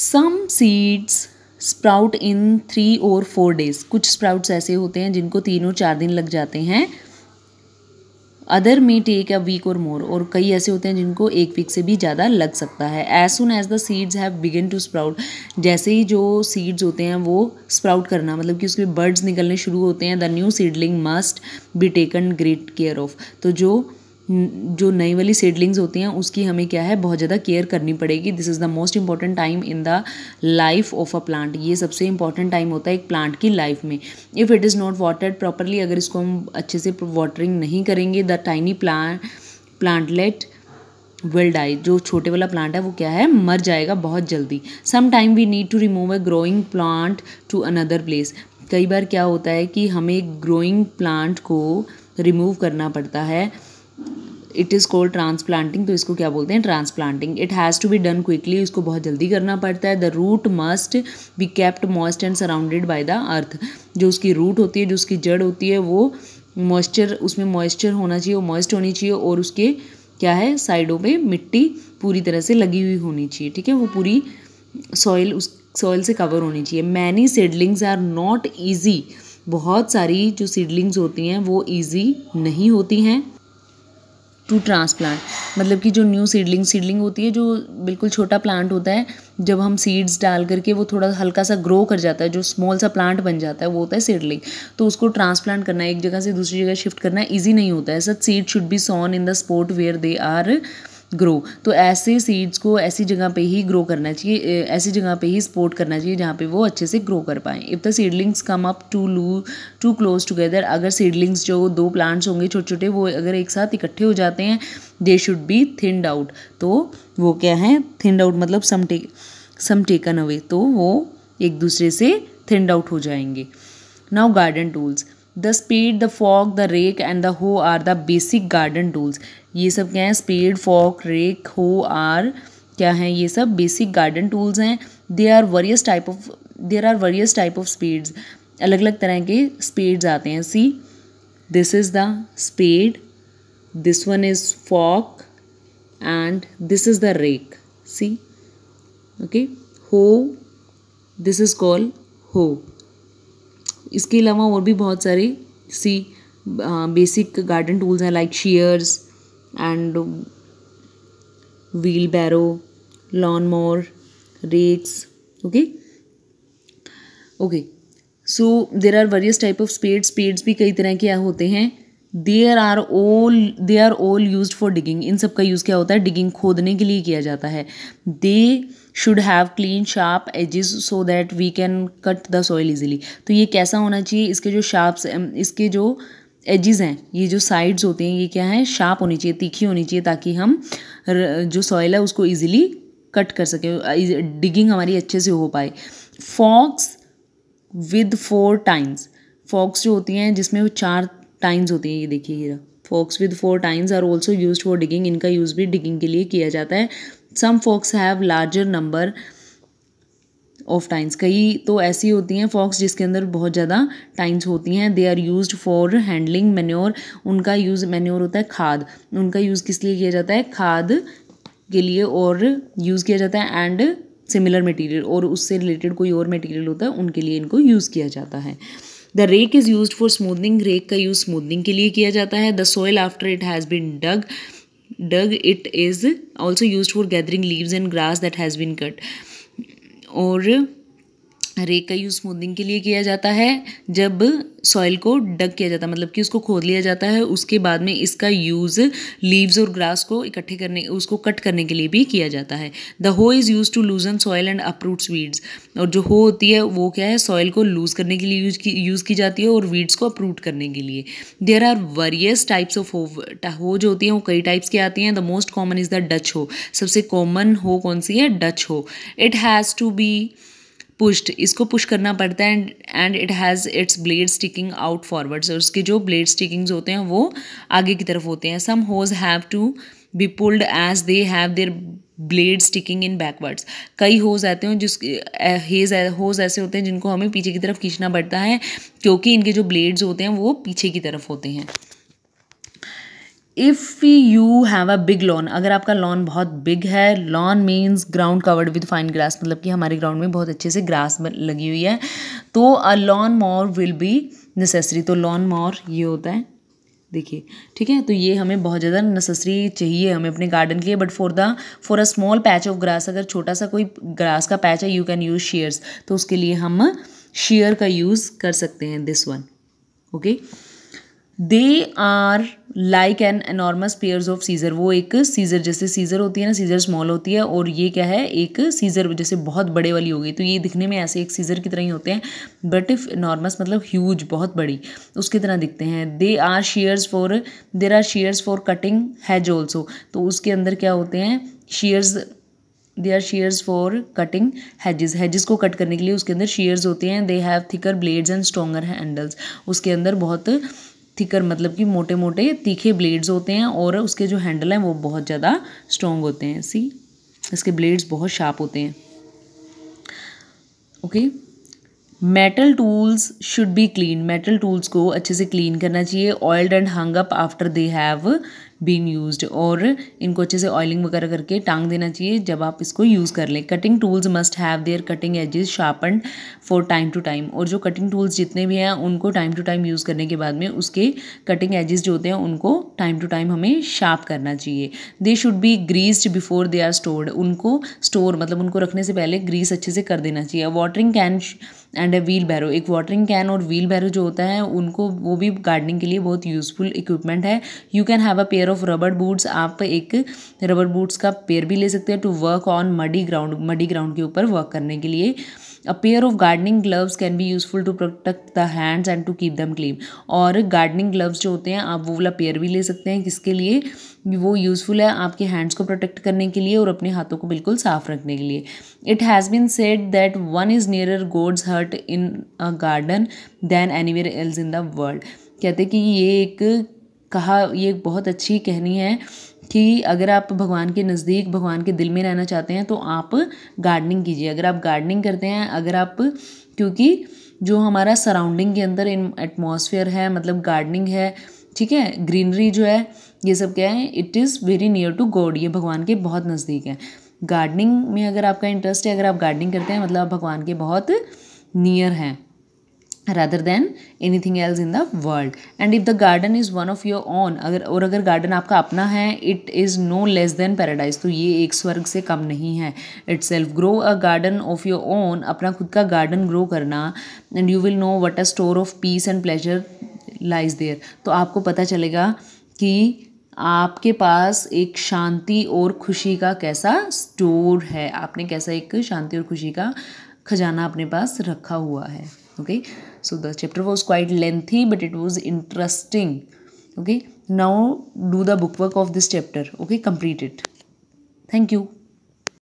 Some seeds sprout in three or four days कुछ sprouts ऐसे होते हैं जिनको तीन और चार दिन लग जाते हैं other may take a week or more और कई ऐसे होते हैं जिनको एक वीक से भी ज़्यादा लग सकता है as soon as the seeds have begin to sprout जैसे ही जो सीड्स होते हैं वो स्प्राउट करना मतलब कि उसके बर्ड्स निकलने शुरू होते हैं the new seedling must be taken great care of तो जो जो नई वाली सीडलिंग्स होती हैं उसकी हमें क्या है बहुत ज़्यादा केयर करनी पड़ेगी this is the most important time in the life of a plant ये सबसे इंपॉर्टेंट टाइम होता है एक प्लांट की लाइफ में if it is not watered properly अगर इसको हम अच्छे से वाटरिंग नहीं करेंगे the tiny plant plantlet will die जो छोटे वाला प्लांट है वो क्या है मर जाएगा बहुत जल्दी some time we need to remove a growing plant to another place कई बार क्या होता है कि हमें ग्रोइंग प्लांट को रिमूव करना पड़ता है इट इज़ कॉल्ड ट्रांसप्लांटिंग तो इसको क्या बोलते हैं transplanting it has to be done quickly उसको बहुत जल्दी करना पड़ता है the root must be kept moist and surrounded by the earth जो उसकी रूट होती है जो उसकी जड़ होती है वो मॉइस्चर उसमें मॉइस्चर होना चाहिए मॉइस्ट होनी चाहिए और उसके क्या है साइडों पर मिट्टी पूरी तरह से लगी हुई होनी चाहिए ठीक है वो पूरी सॉइल उस सॉइल से कवर होनी चाहिए many seedlings are not easy बहुत सारी जो सीडलिंग्स होती हैं वो ईजी नहीं होती हैं टू ट्रांसप्लांट मतलब कि जो न्यू सीडलिंग सीडलिंग होती है जो बिल्कुल छोटा प्लांट होता है जब हम सीड्स डाल करके वो थोड़ा हल्का सा ग्रो कर जाता है जो स्मॉल सा प्लांट बन जाता है वो होता है सीडलिंग तो उसको ट्रांसप्लांट करना एक जगह से दूसरी जगह शिफ्ट करना ईजी नहीं होता है such seed should be sown in the spot where they are grow तो ऐसे सीड्स को ऐसी जगह पे ही ग्रो करना चाहिए ऐसी जगह पे ही सपोर्ट करना चाहिए जहाँ पे वो अच्छे से ग्रो कर पाएँ if the seedlings come up to लू टू क्लोज टुगेदर अगर सीडलिंग्स जो दो प्लांट्स होंगे छोटे छोटे वो अगर एक साथ इकट्ठे हो जाते हैं they should be thinned out तो वो क्या है थिंड आउट मतलब some take some taken away तो वो एक दूसरे से थिंड आउट हो जाएंगे now garden tools the spade the fork the rake and the hoe are the basic garden tools ये सब क्या है spade fork rake hoe are क्या है ये सब बेसिक गार्डन टूल्स हैं they are various type of there are various type of spades अलग अलग तरह के स्पेड्स आते हैं see this is the spade this one is fork and this is the rake see okay hoe this is call hoe इसके अलावा और भी बहुत सारे सी बेसिक गार्डन टूल्स हैं like shears barrow lawn mower rakes okay okay so there are various type of spade spades भी कई तरह के होते हैं there are all they are all use for digging इन सब का यूज़ क्या होता है डिगिंग खोदने के लिए किया जाता है they should have clean sharp edges so that we can cut the soil easily तो ये कैसा होना चाहिए इसके जो शार्प्स इसके जो एजिज़ हैं ये जो साइड्स होते हैं ये क्या है शार्प होनी चाहिए तीखी होनी चाहिए ताकि हम जो सॉइल है उसको ईजिली कट कर सकें डिगिंग हमारी अच्छे से हो पाए forks with four tines forks जो होती हैं जिसमें वो चार टाइम्स होती हैं ये देखिए ये forks with four tines are also use for digging इनका यूज़ भी डिगिंग के लिए किया जाता है some forks have larger number of tines कई तो ऐसी होती हैं फॉक्स जिसके अंदर बहुत ज़्यादा टाइन्स होती हैं they are use for handling manure उनका यूज़ मेन्योर होता है खाद उनका यूज़ किस लिए किया जाता है खाद के लिए और यूज़ किया जाता है एंड सिमिलर मटीरियल और उससे रिलेटेड कोई और मटीरियल होता है उनके लिए इनको यूज़ किया जाता है the rake is use for smoothening rake का यूज़ स्मूदनिंग के लिए किया जाता है the soil after it has been dug dug it is also use for gathering leaves and grass that has been cut और रेक का use smoothing के लिए किया जाता है जब सॉइल को डक किया जाता है मतलब कि उसको खोद लिया जाता है उसके बाद में इसका यूज़ लीव्स और ग्रास को इकट्ठे करने उसको कट करने के लिए भी किया जाता है the hoe is use to loosen soil and uproots weeds और जो हो होती है वो क्या है सॉइल को लूज़ करने के लिए यूज की यूज़ की जाती है और वीड्स को अपरूट करने के लिए there are various types of hoe hoe जो होती है वो कई टाइप्स की आती हैं the most common is the Dutch hoe सबसे कॉमन हो कौन सी है Dutch hoe it has to be pushed इसको पुश करना पड़ता है and and it has its blade sticking out forwards और उसके जो ब्लेड स्टिकिंग्स होते हैं वो आगे की तरफ होते हैं some hoes have to be pulled as they have their blade sticking in backwards कई होज आते हैं जिस हेज होज ऐसे होते हैं जिनको हमें पीछे की तरफ खींचना पड़ता है क्योंकि इनके जो ब्लेड्स होते हैं वो पीछे की तरफ होते हैं if you have a big lawn अगर आपका लॉन बहुत बिग है lawn means ground covered with fine grass मतलब कि हमारे ग्राउंड में बहुत अच्छे से ग्रास लगी हुई है तो a lawn mower will be necessary तो लॉन मोर ये होता है देखिए ठीक है तो ये हमें बहुत ज़्यादा नेसेसरी चाहिए हमें अपने गार्डन के लिए but for the for a small patch of grass अगर छोटा सा कोई ग्रास का पैच है यू कैन यूज़ शेयर्स तो उसके लिए हम शेयर का यूज़ कर सकते हैं this one okay okay? They are like an enormous pairs of scissor वो एक सीजर जैसे सीजर होती है ना सीजर स्मॉल होती है और ये क्या है एक सीजर जैसे बहुत बड़े वाली हो गई तो ये दिखने में ऐसे एक सीजर की तरह ही होते हैं बट इफ एनॉर्मस मतलब ह्यूज बहुत बड़ी उसकी तरह दिखते हैं they are shears for there are shears for cutting hedge also तो उसके अंदर क्या होते हैं shears they are shears for cutting hedges hedges को कट करने के लिए उसके अंदर शेयर्स होते हैं they have thicker blades and stronger handles उसके अंदर बहुत थिकर मतलब कि मोटे मोटे तीखे ब्लेड्स होते हैं और उसके जो हैंडल हैं वो बहुत ज़्यादा स्ट्रॉन्ग होते हैं सी इसके ब्लेड्स बहुत शार्प होते हैं okay metal tools should be clean metal tools को अच्छे से क्लीन करना चाहिए oiled and hung up after they have been use और इनको अच्छे से ऑयलिंग वगैरह करके टांग देना चाहिए जब आप इसको यूज़ कर लें cutting tools must have their cutting edges sharpen for time to time और जो कटिंग टूल्स जितने भी हैं उनको टाइम टू टाइम यूज़ करने के बाद में उसके कटिंग एजेस जो होते हैं उनको टाइम टू टाइम हमें शार्प करना चाहिए they should be greased before they are stored उनको स्टोर मतलब उनको रखने से पहले ग्रीस अच्छे से कर देना चाहिए watering can and wheel barrow एक वाटरिंग कैन और व्हील बैरो जो होता है उनको वो भी गार्डनिंग के लिए बहुत यूजफुल इक्विपमेंट है you can have a pair of rubber boots आप एक रबर बूट्स का पेयर भी ले सकते हैं to work on muddy ground muddy ground के ऊपर वर्क करने के लिए a pair of gardening gloves can be useful to protect the hands and to keep them clean और गार्डनिंग ग्लव्स जो होते हैं आप वो वाला पेयर भी ले सकते हैं किसके लिए वो यूज़फुल है आपके हैंड्स को प्रोटेक्ट करने के लिए और अपने हाथों को बिल्कुल साफ रखने के लिए it has been said that one is nearer God's heart in a garden than anywhere else in the world कहते कि ये एक कहा ये एक बहुत अच्छी कहनी है कि अगर आप भगवान के नज़दीक भगवान के दिल में रहना चाहते हैं तो आप गार्डनिंग कीजिए अगर आप गार्डनिंग करते हैं अगर आप क्योंकि जो हमारा सराउंडिंग के अंदर इन एटमॉस्फेयर है मतलब गार्डनिंग है ठीक है ग्रीनरी जो है ये सब क्या है it is very near to God ये भगवान के बहुत नज़दीक है गार्डनिंग में अगर आपका इंटरेस्ट है अगर आप गार्डनिंग करते हैं मतलब आप भगवान के बहुत नियर हैं rather than anything else in the world and if the garden is one of your own अगर और अगर गार्डन आपका अपना है it is no less than paradise तो ये एक स्वर्ग से कम नहीं है itself grow a garden of your own अपना खुद का गार्डन ग्रो करना and you will know what a store of peace and pleasure lies there तो आपको पता चलेगा कि आपके पास एक शांति और खुशी का कैसा स्टोर है आपने कैसा एक शांति और खुशी का खजाना अपने पास रखा हुआ है okay so the chapter was quite lengthy but it was interesting okay now do the book work of this chapter okay complete it thank you